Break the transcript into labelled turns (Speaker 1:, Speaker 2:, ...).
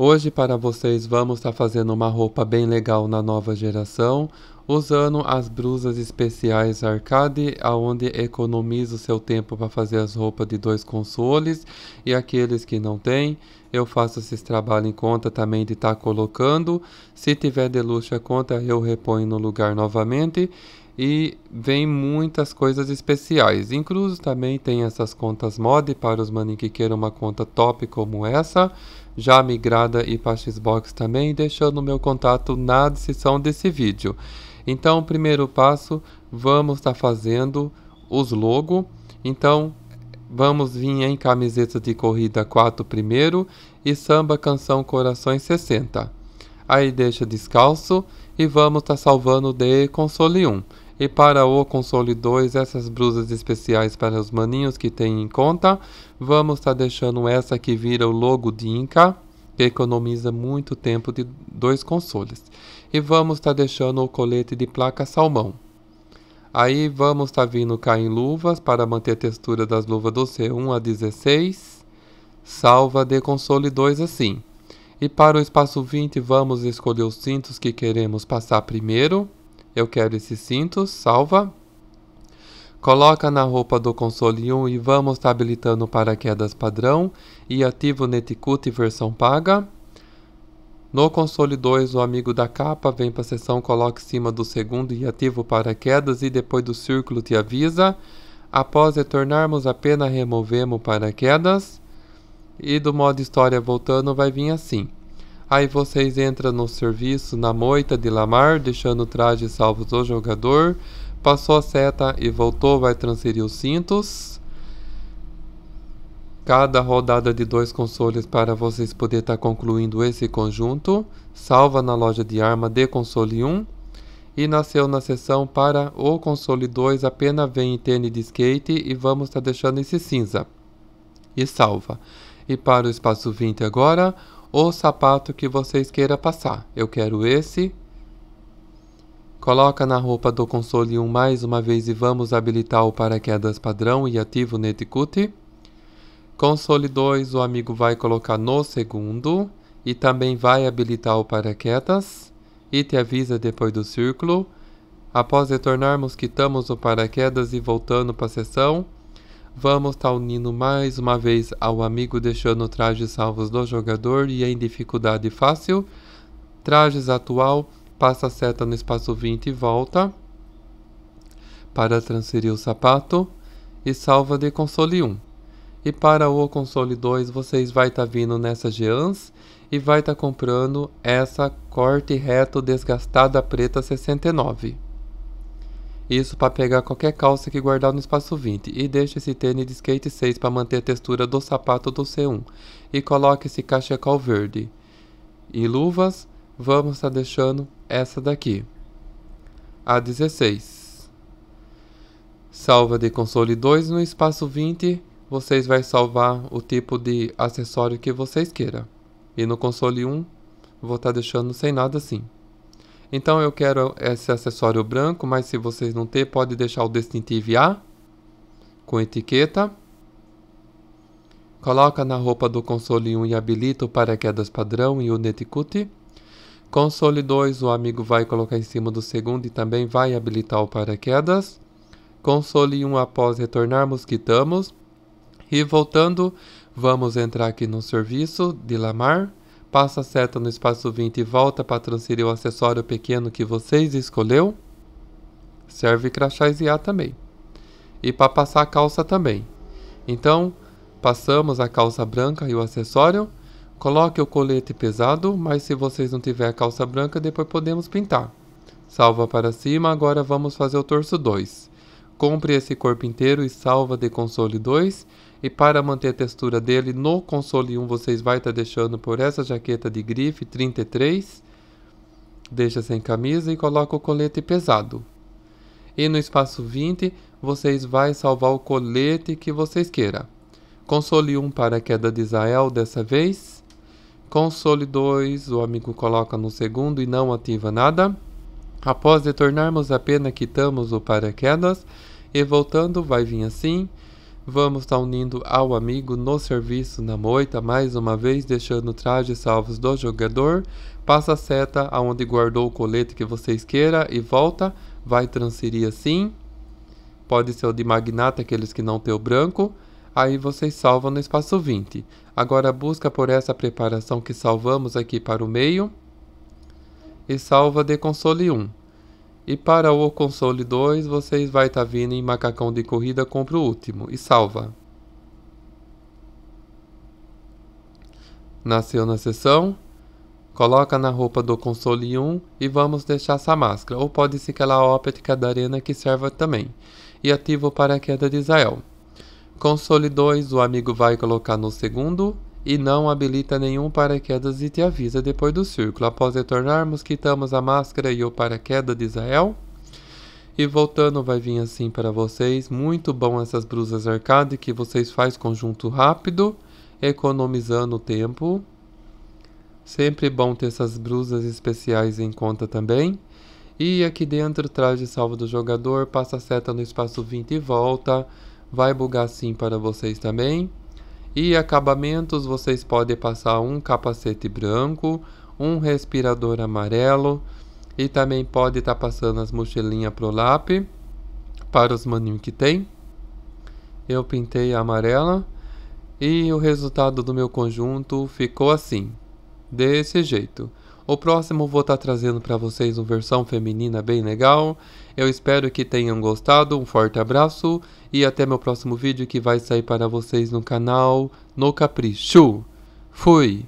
Speaker 1: Hoje para vocês vamos estar tá fazendo uma roupa bem legal na nova geração, usando as brusas especiais arcade, aonde economiza o seu tempo para fazer as roupas de dois consoles, e aqueles que não têm, eu faço esse trabalho em conta também de estar tá colocando, se tiver de luxo a conta eu reponho no lugar novamente, e vem muitas coisas especiais. Incluso também tem essas contas mod para os manin que queiram uma conta top como essa, já migrada e para Xbox também, deixando o meu contato na descrição desse vídeo. Então, o primeiro passo, vamos estar tá fazendo os logo. Então, vamos vir em camiseta de corrida 4 primeiro e samba canção corações 60. Aí deixa descalço e vamos estar tá salvando de console 1. E para o console 2, essas blusas especiais para os maninhos que tem em conta, vamos estar tá deixando essa que vira o logo de Inca, que economiza muito tempo de dois consoles. E vamos estar tá deixando o colete de placa salmão. Aí vamos estar tá vindo cá em luvas para manter a textura das luvas do C1 a 16. Salva de console 2 assim. E para o espaço 20 vamos escolher os cintos que queremos passar primeiro. Eu quero esses cintos, salva. Coloca na roupa do console 1 e vamos tá habilitando o paraquedas padrão e ativa o Netcut versão paga. No console 2, o amigo da capa vem para a seção coloca em cima do segundo e ativa o paraquedas e depois do círculo te avisa. Após retornarmos, apenas removemos o paraquedas. E do modo história voltando vai vir assim. Aí vocês entram no serviço na moita de Lamar, deixando o traje salvo do jogador. Passou a seta e voltou, vai transferir os cintos. Cada rodada de dois consoles para vocês poder estar tá concluindo esse conjunto. Salva na loja de arma de console 1. E nasceu na sessão para o console 2 apenas vem em tênis de skate e vamos estar tá deixando esse cinza. E salva. E para o espaço 20 agora, o sapato que vocês queira passar. Eu quero esse. Coloca na roupa do console 1 mais uma vez e vamos habilitar o paraquedas padrão e ativa o Netcut. Console 2 o amigo vai colocar no segundo e também vai habilitar o paraquedas e te avisa depois do círculo. Após retornarmos, quitamos o paraquedas e voltando para a sessão, Vamos tá unindo mais uma vez ao amigo deixando trajes salvos do jogador e em dificuldade fácil. Trajes atual, passa a seta no espaço 20 e volta para transferir o sapato e salva de console 1. E para o console 2 vocês vai estar tá vindo nessa jeans e vai estar tá comprando essa corte reto desgastada preta 69. Isso para pegar qualquer calça que guardar no espaço 20 e deixe esse tênis de skate 6 para manter a textura do sapato do C1 e coloque esse cachecol verde. E luvas, vamos estar tá deixando essa daqui. A 16. Salva de console 2 no espaço 20, vocês vai salvar o tipo de acessório que vocês queiram. E no console 1, vou estar tá deixando sem nada assim. Então eu quero esse acessório branco, mas se vocês não ter, pode deixar o distintivo A com etiqueta. Coloca na roupa do console 1 e habilita o paraquedas padrão e o netcut. Console 2, o amigo vai colocar em cima do segundo e também vai habilitar o paraquedas. Console 1, após retornarmos, quitamos. E voltando, vamos entrar aqui no serviço de Lamar passa a seta no espaço 20 e volta para transferir o acessório pequeno que vocês escolheu, serve crachá e A também. E para passar a calça também. Então, passamos a calça branca e o acessório, coloque o colete pesado, mas se vocês não tiver a calça branca, depois podemos pintar. Salva para cima, agora vamos fazer o torso 2. Compre esse corpo inteiro e salva de console 2 e para manter a textura dele, no console 1 vocês vai estar tá deixando por essa jaqueta de grife 33. Deixa sem camisa e coloca o colete pesado. E no espaço 20, vocês vai salvar o colete que vocês queiram. Console 1 para a queda de Israel dessa vez. Console 2, o amigo coloca no segundo e não ativa nada. Após retornarmos a pena, quitamos o paraquedas e voltando vai vir assim. Vamos estar tá unindo ao amigo no serviço na moita, mais uma vez deixando trajes traje salvos do jogador. Passa a seta aonde guardou o colete que vocês queira e volta. Vai transferir assim. Pode ser o de magnata, aqueles que não tem o branco. Aí vocês salvam no espaço 20. Agora busca por essa preparação que salvamos aqui para o meio. E salva de console 1. E para o console 2, vocês vai estar tá vindo em macacão de corrida, compra o último e salva. Nasceu na sessão, coloca na roupa do console 1 e vamos deixar essa máscara, ou pode ser aquela óptica da arena que serve também. E ativa o paraquedas de Israel. Console 2, o amigo vai colocar no segundo e não habilita nenhum paraquedas e te avisa depois do círculo. Após retornarmos, quitamos a máscara e o paraquedas de Israel. E voltando, vai vir assim para vocês. Muito bom essas brusas arcade que vocês faz conjunto rápido, economizando tempo. Sempre bom ter essas brusas especiais em conta também. E aqui dentro, traz de salvo do jogador, passa a seta no espaço 20 e volta. Vai bugar sim para vocês também. E acabamentos, vocês podem passar um capacete branco, um respirador amarelo e também pode estar tá passando as mochilinhas pro lápis para os maninhos que tem. Eu pintei a amarela e o resultado do meu conjunto ficou assim, desse jeito. O próximo vou estar tá trazendo para vocês uma versão feminina bem legal. Eu espero que tenham gostado, um forte abraço e até meu próximo vídeo que vai sair para vocês no canal No Capricho. Fui!